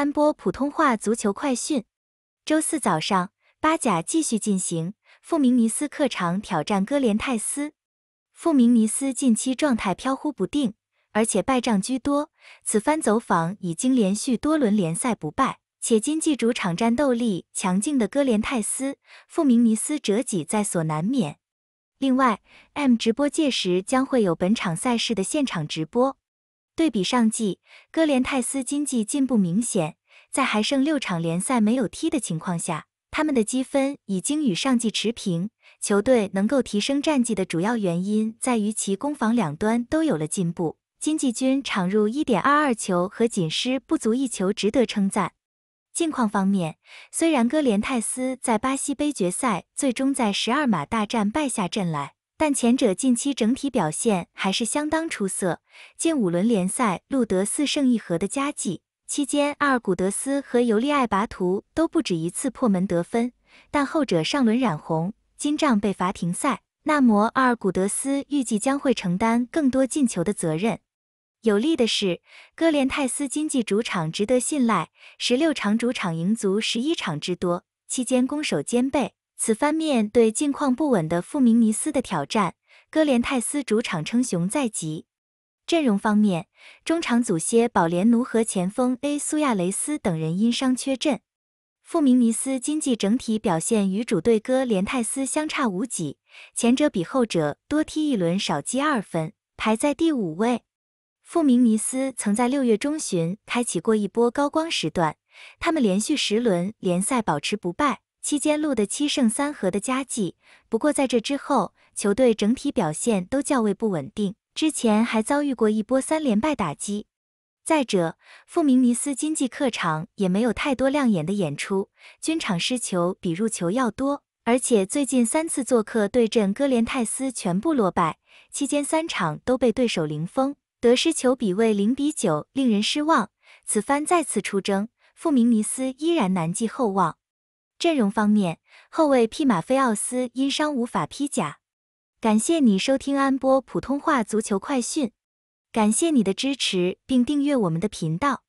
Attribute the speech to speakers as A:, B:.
A: 三波普通话足球快讯：周四早上，巴甲继续进行，富明尼斯客场挑战哥连泰斯。富明尼斯近期状态飘忽不定，而且败仗居多。此番走访已经连续多轮联赛不败，且今季主场战斗力强劲的哥连泰斯，富明尼斯折戟在所难免。另外，M 直播届时将会有本场赛事的现场直播。对比上季，哥连泰斯经济进步明显，在还剩六场联赛没有踢的情况下，他们的积分已经与上季持平。球队能够提升战绩的主要原因在于其攻防两端都有了进步，经济均场入1.22球和仅失不足一球，值得称赞。近况方面，虽然哥连泰斯在巴西杯决赛最终在十二码大战败下阵来。但前者近期整体表现还是相当出色，近五轮联赛录得四胜一和的佳绩。期间，阿尔古德斯和尤利艾拔图都不止一次破门得分，但后者上轮染红，金仗被罚停赛。那么，阿尔古德斯预计将会承担更多进球的责任。有利的是，哥连泰斯经济主场值得信赖，十六场主场赢足十一场之多，期间攻守兼备。此番面对近况不稳的富明尼斯的挑战，哥连泰斯主场称雄在即。阵容方面，中场组歇宝莲奴和前锋 A 苏亚雷斯等人因伤缺阵。富明尼斯经济整体表现与主队哥连泰斯相差无几，前者比后者多踢一轮，少积二分，排在第五位。富明尼斯曾在六月中旬开启过一波高光时段，他们连续十轮联赛保持不败。期间录的七胜三和的佳绩，不过在这之后，球队整体表现都较为不稳定。之前还遭遇过一波三连败打击。再者，富明尼斯经济客场也没有太多亮眼的演出，均场失球比入球要多。而且最近三次做客对阵哥连泰斯全部落败，期间三场都被对手零封，得失球比为零比九，令人失望。此番再次出征，富明尼斯依然难寄厚望。阵容方面，后卫皮马菲奥斯因伤无法披甲。感谢你收听安波普通话足球快讯，感谢你的支持并订阅我们的频道。